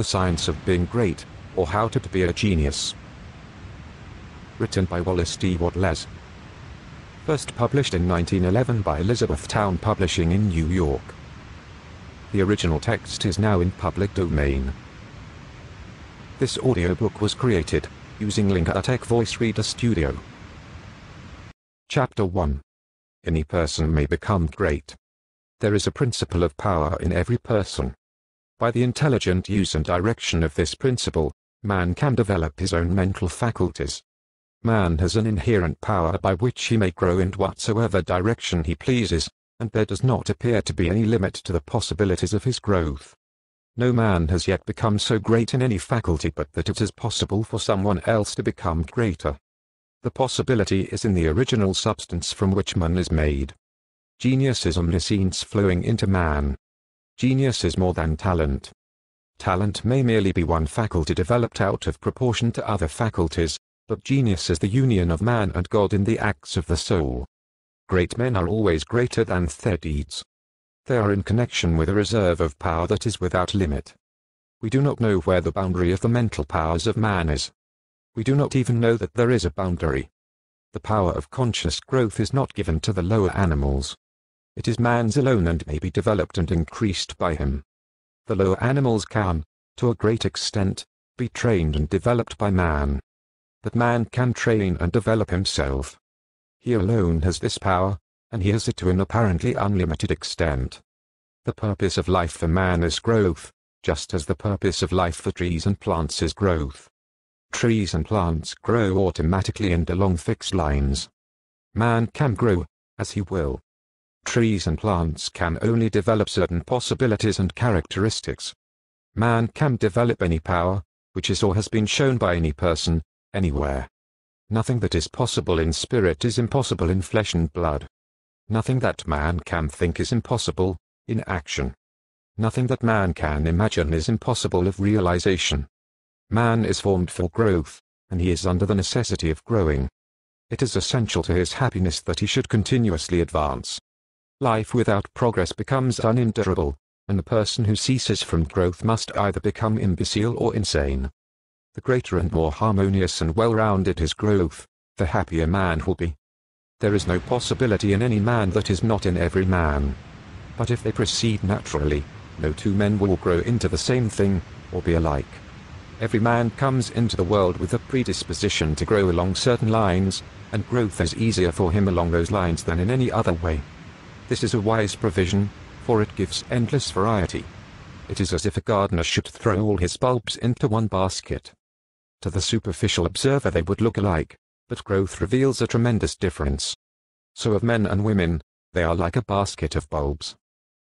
The Science of Being Great, or How to Be a Genius. Written by Wallace D. Wattles, First published in 1911 by Elizabethtown Publishing in New York. The original text is now in public domain. This audiobook was created using Linkatek Voice Reader Studio. Chapter 1 Any person may become great. There is a principle of power in every person. By the intelligent use and direction of this principle, man can develop his own mental faculties. Man has an inherent power by which he may grow in whatsoever direction he pleases, and there does not appear to be any limit to the possibilities of his growth. No man has yet become so great in any faculty but that it is possible for someone else to become greater. The possibility is in the original substance from which man is made. Genius is omniscience flowing into man, Genius is more than talent. Talent may merely be one faculty developed out of proportion to other faculties, but genius is the union of man and God in the acts of the soul. Great men are always greater than their deeds. They are in connection with a reserve of power that is without limit. We do not know where the boundary of the mental powers of man is. We do not even know that there is a boundary. The power of conscious growth is not given to the lower animals. It is man's alone and may be developed and increased by him. The lower animals can, to a great extent, be trained and developed by man. But man can train and develop himself. He alone has this power, and he has it to an apparently unlimited extent. The purpose of life for man is growth, just as the purpose of life for trees and plants is growth. Trees and plants grow automatically and along fixed lines. Man can grow, as he will, Trees and plants can only develop certain possibilities and characteristics. Man can develop any power, which is or has been shown by any person, anywhere. Nothing that is possible in spirit is impossible in flesh and blood. Nothing that man can think is impossible, in action. Nothing that man can imagine is impossible of realization. Man is formed for growth, and he is under the necessity of growing. It is essential to his happiness that he should continuously advance. Life without progress becomes unendurable, and the person who ceases from growth must either become imbecile or insane. The greater and more harmonious and well-rounded his growth, the happier man will be. There is no possibility in any man that is not in every man. But if they proceed naturally, no two men will grow into the same thing, or be alike. Every man comes into the world with a predisposition to grow along certain lines, and growth is easier for him along those lines than in any other way. This is a wise provision, for it gives endless variety. It is as if a gardener should throw all his bulbs into one basket. To the superficial observer they would look alike, but growth reveals a tremendous difference. So of men and women, they are like a basket of bulbs.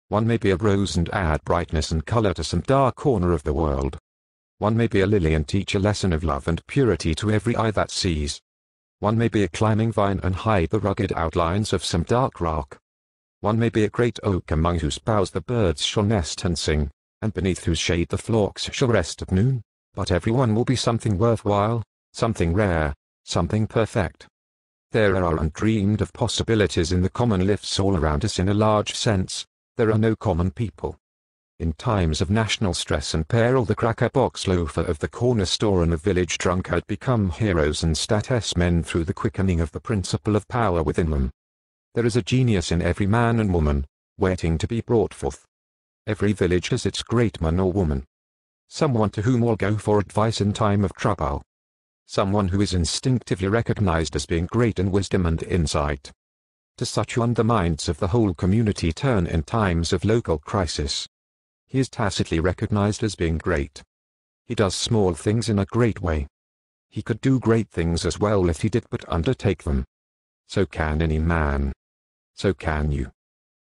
One may be a rose and add brightness and color to some dark corner of the world. One may be a lily and teach a lesson of love and purity to every eye that sees. One may be a climbing vine and hide the rugged outlines of some dark rock. One may be a great oak among whose boughs the birds shall nest and sing, and beneath whose shade the flocks shall rest at noon, but every one will be something worthwhile, something rare, something perfect. There are undreamed of possibilities in the common lives all around us in a large sense, there are no common people. In times of national stress and peril the cracker box loafer of the corner store and the village drunkard become heroes and status men through the quickening of the principle of power within them. There is a genius in every man and woman, waiting to be brought forth. Every village has its great man or woman. Someone to whom all go for advice in time of trouble. Someone who is instinctively recognized as being great in wisdom and insight. To such one the minds of the whole community turn in times of local crisis. He is tacitly recognized as being great. He does small things in a great way. He could do great things as well if he did but undertake them. So can any man so can you.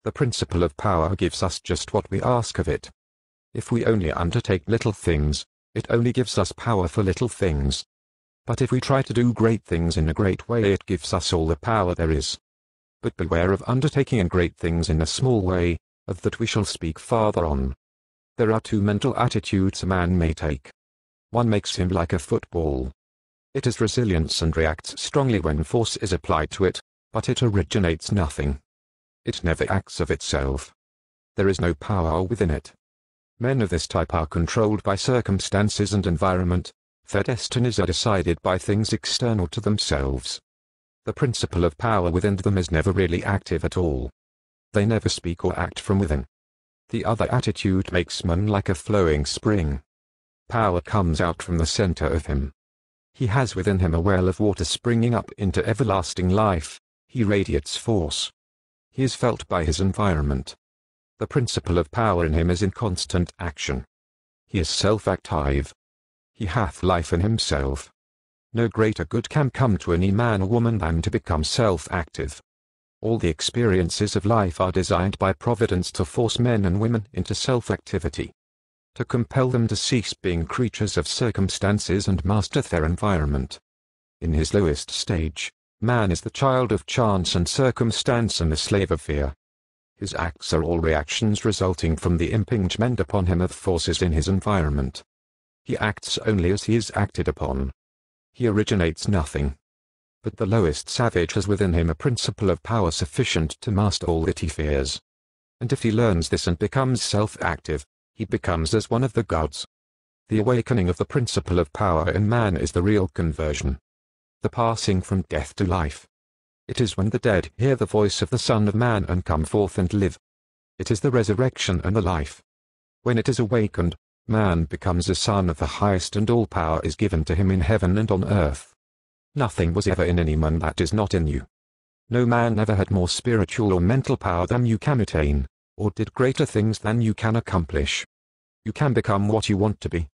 The principle of power gives us just what we ask of it. If we only undertake little things, it only gives us power for little things. But if we try to do great things in a great way it gives us all the power there is. But beware of undertaking great things in a small way, of that we shall speak farther on. There are two mental attitudes a man may take. One makes him like a football. It is resilient and reacts strongly when force is applied to it, but it originates nothing. It never acts of itself. There is no power within it. Men of this type are controlled by circumstances and environment, their destinies are decided by things external to themselves. The principle of power within them is never really active at all. They never speak or act from within. The other attitude makes man like a flowing spring. Power comes out from the center of him. He has within him a well of water springing up into everlasting life, he radiates force. He is felt by his environment. The principle of power in him is in constant action. He is self-active. He hath life in himself. No greater good can come to any man or woman than to become self-active. All the experiences of life are designed by Providence to force men and women into self-activity. To compel them to cease being creatures of circumstances and master their environment. In his lowest stage, Man is the child of chance and circumstance and the slave of fear. His acts are all reactions resulting from the impingement upon him of forces in his environment. He acts only as he is acted upon. He originates nothing. But the lowest savage has within him a principle of power sufficient to master all that he fears. And if he learns this and becomes self-active, he becomes as one of the gods. The awakening of the principle of power in man is the real conversion the passing from death to life. It is when the dead hear the voice of the Son of Man and come forth and live. It is the resurrection and the life. When it is awakened, man becomes a son of the highest and all power is given to him in heaven and on earth. Nothing was ever in any man that is not in you. No man ever had more spiritual or mental power than you can attain, or did greater things than you can accomplish. You can become what you want to be.